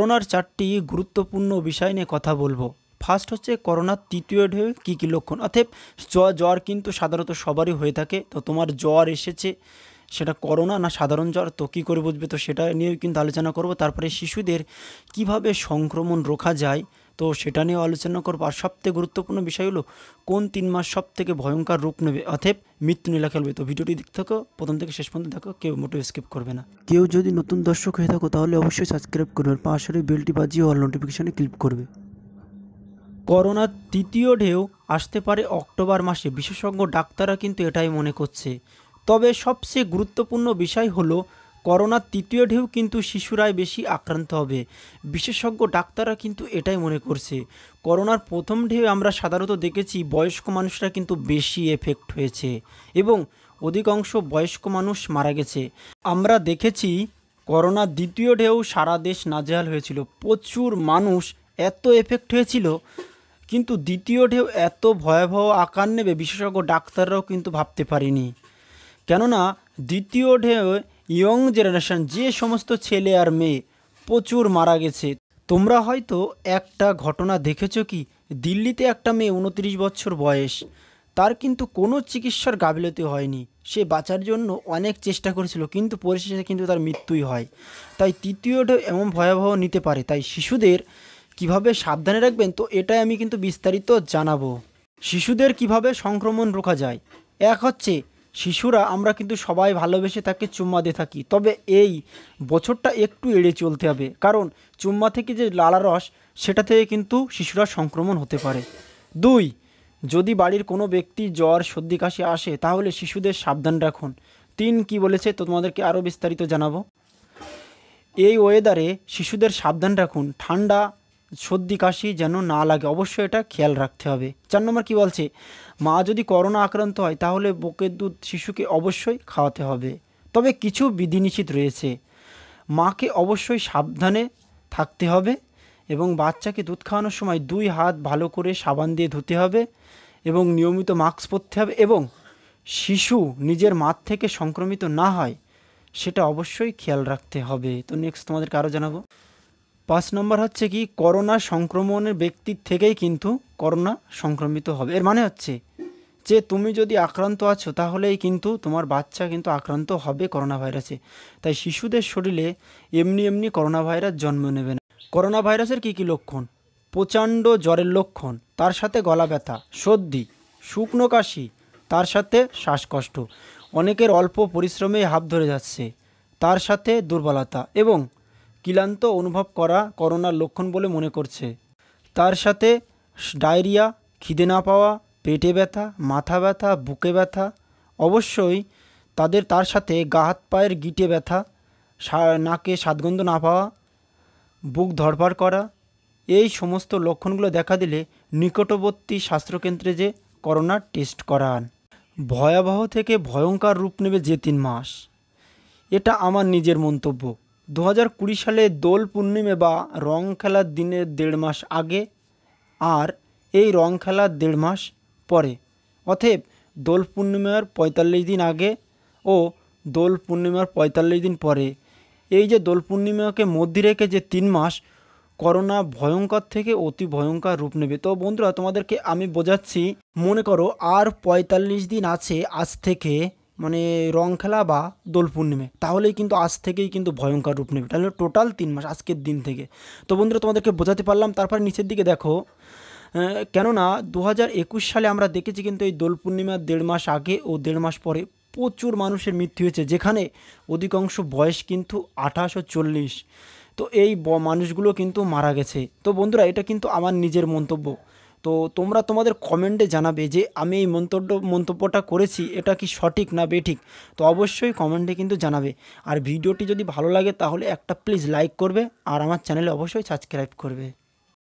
করোনার চারটি গুরুত্বপূর্ণ বিষয় নিয়ে কথা বলবো ফার্স্ট হচ্ছে করোনার তৃতীয় ঢেউ কী কী লক্ষণ অর্থাৎ জ্বর কিন্তু সাধারণত সবারই হয়ে থাকে তো তোমার জ্বর এসেছে সেটা করোনা না সাধারণ জ্বর তো কী করে বুঝবে তো সেটা নিয়েও কিন্তু আলোচনা করব তারপরে শিশুদের কিভাবে সংক্রমণ রোখা যায় তো সেটা নিয়ে আলোচনা করবো আর সবথেকে গুরুত্বপূর্ণ বিষয় হলো কোন তিন মাস সব থেকে ভয়ঙ্কর রূপ নেবে অথেব মৃত্যু নীলা খেলবে তো ভিডিওটি দেখতে থাকো প্রথম থেকে শেষ পর্যন্ত দেখো কেউ মোটেও স্কিপ করবে না কেউ যদি নতুন দর্শক হয়ে থাকো তাহলে অবশ্যই সাবস্ক্রাইব করবে পাশের বেলটি বাজিয়ে অল নোটিফিকেশানে ক্লিক করবে করোনার তৃতীয় ঢেউ আসতে পারে অক্টোবর মাসে বিশেষজ্ঞ ডাক্তাররা কিন্তু এটাই মনে করছে তবে সবচেয়ে গুরুত্বপূর্ণ বিষয় হলো করোনার তৃতীয় ঢেউ কিন্তু শিশুরাই বেশি আক্রান্ত হবে বিশেষজ্ঞ ডাক্তাররা কিন্তু এটাই মনে করছে করোনার প্রথম ঢেউ আমরা সাধারণত দেখেছি বয়স্ক মানুষরা কিন্তু বেশি এফেক্ট হয়েছে এবং অধিকাংশ বয়স্ক মানুষ মারা গেছে আমরা দেখেছি করোনা দ্বিতীয় ঢেউ সারা দেশ নাজেহাল হয়েছিল প্রচুর মানুষ এত এফেক্ট হয়েছিল কিন্তু দ্বিতীয় ঢেউ এত ভয়াবহ আকার নেবে বিশেষজ্ঞ ডাক্তাররাও কিন্তু ভাবতে পারেনি কেননা দ্বিতীয় ঢেউ ইয়ং জেনারেশন যে সমস্ত ছেলে আর মেয়ে প্রচুর মারা গেছে তোমরা হয়তো একটা ঘটনা দেখেছো কি দিল্লিতে একটা মেয়ে উনত্রিশ বছর বয়স তার কিন্তু কোনো চিকিৎসার গাফিলতি হয়নি সে বাঁচার জন্য অনেক চেষ্টা করেছিল কিন্তু পরিশেষে কিন্তু তার মৃত্যুই হয় তাই তৃতীয়টা এমন ভয়াবহ নিতে পারে তাই শিশুদের কিভাবে সাবধানে রাখবেন তো এটাই আমি কিন্তু বিস্তারিত জানাবো শিশুদের কিভাবে সংক্রমণ রোখা যায় এক হচ্ছে শিশুরা আমরা কিন্তু সবাই ভালোবেসে তাকে চুম্মা দিয়ে থাকি তবে এই বছরটা একটু এড়িয়ে চলতে হবে কারণ চুম্মা থেকে যে লালা রস সেটা থেকে কিন্তু শিশুরা সংক্রমণ হতে পারে দুই যদি বাড়ির কোনো ব্যক্তি জ্বর সর্দি কাশি আসে তাহলে শিশুদের সাবধান রাখুন তিন কি বলেছে তো তোমাদেরকে আরও বিস্তারিত জানাবো এই ওয়েদারে শিশুদের সাবধান রাখুন ঠান্ডা সর্দি কাশি যেন না লাগে অবশ্যই এটা খেয়াল রাখতে হবে চার নম্বর কী বলছে মা যদি করোনা আক্রান্ত হয় তাহলে বুকের দুধ শিশুকে অবশ্যই খাওয়াতে হবে তবে কিছু বিধিনিষেধ রয়েছে মাকে অবশ্যই সাবধানে থাকতে হবে এবং বাচ্চাকে দুধ খাওয়ানোর সময় দুই হাত ভালো করে সাবান দিয়ে ধুতে হবে এবং নিয়মিত মাস্ক পরতে হবে এবং শিশু নিজের মাত থেকে সংক্রমিত না হয় সেটা অবশ্যই খেয়াল রাখতে হবে তো নেক্সট তোমাদেরকে আরও জানাবো পাঁচ নম্বর হচ্ছে কি করোনা সংক্রমণের ব্যক্তির থেকেই কিন্তু করোনা সংক্রমিত হবে এর মানে হচ্ছে যে তুমি যদি আক্রান্ত আছো তাহলেই কিন্তু তোমার বাচ্চা কিন্তু আক্রান্ত হবে করোনা ভাইরাসে তাই শিশুদের শরীরে এমনি এমনি করোনা ভাইরাস জন্ম নেবে না করোনা ভাইরাসের কী কী লক্ষণ প্রচণ্ড জ্বরের লক্ষণ তার সাথে গলা ব্যথা সর্দি শুকনো কাশি তার সাথে শ্বাসকষ্ট অনেকের অল্প পরিশ্রমে হাফ ধরে যাচ্ছে তার সাথে দুর্বলতা এবং ক্লান্ত অনুভব করা করোনার লক্ষণ বলে মনে করছে তার সাথে ডায়রিয়া খিদে না পাওয়া পেটে ব্যথা মাথা ব্যথা বুকে ব্যথা অবশ্যই তাদের তার সাথে গা হাত পায়ের গিটে ব্যথা নাকে স্বাদগন্ধ না পাওয়া বুক ধরপার করা এই সমস্ত লক্ষণগুলো দেখা দিলে নিকটবর্তী স্বাস্থ্যকেন্দ্রে যে করোনার টেস্ট করান ভয়াবহ থেকে ভয়ঙ্কর রূপ নেবে যে তিন মাস এটা আমার নিজের মন্তব্য দু সালে দোল পূর্ণিমে বা রং খেলার দিনের দেড় মাস আগে আর এই রং খেলার দেড় মাস পরে অথেব দোল পূর্ণিমার পঁয়তাল্লিশ দিন আগে ও দোল পূর্ণিমার পঁয়তাল্লিশ দিন পরে এই যে দোল পূর্ণিমাকে মধ্যে রেখে যে তিন মাস করোনা ভয়ঙ্কর থেকে অতি ভয়ঙ্কর রূপ নেবে তো বন্ধুরা তোমাদেরকে আমি বোঝাচ্ছি মনে করো আর পঁয়তাল্লিশ দিন আছে আজ থেকে মানে রং খেলা বা দোল পূর্ণিমে তাহলেই কিন্তু আজ থেকেই কিন্তু ভয়ঙ্কর রূপ নেবে তাহলে টোটাল তিন মাস আজকের দিন থেকে তো বন্ধুরা তোমাদেরকে বোঝাতে পারলাম তারপর নিচের দিকে দেখো কেননা দু সালে আমরা দেখেছি কিন্তু এই দোল পূর্ণিমার দেড় মাস আগে ও দেড় মাস পরে প্রচুর মানুষের মৃত্যু হয়েছে যেখানে অধিকাংশ বয়স কিন্তু আঠাশো চল্লিশ তো এই মানুষগুলো কিন্তু মারা গেছে তো বন্ধুরা এটা কিন্তু আমার নিজের মন্তব্য তো তোমরা তোমাদের কমেন্টে জানাবে যে আমি এই মন্তব্য মন্তব্যটা করেছি এটা কি সঠিক না বেঠিক তো অবশ্যই কমেন্টে কিন্তু জানাবে আর ভিডিওটি যদি ভালো লাগে তাহলে একটা প্লিজ লাইক করবে আর আমার চ্যানেলে অবশ্যই সাবস্ক্রাইব করবে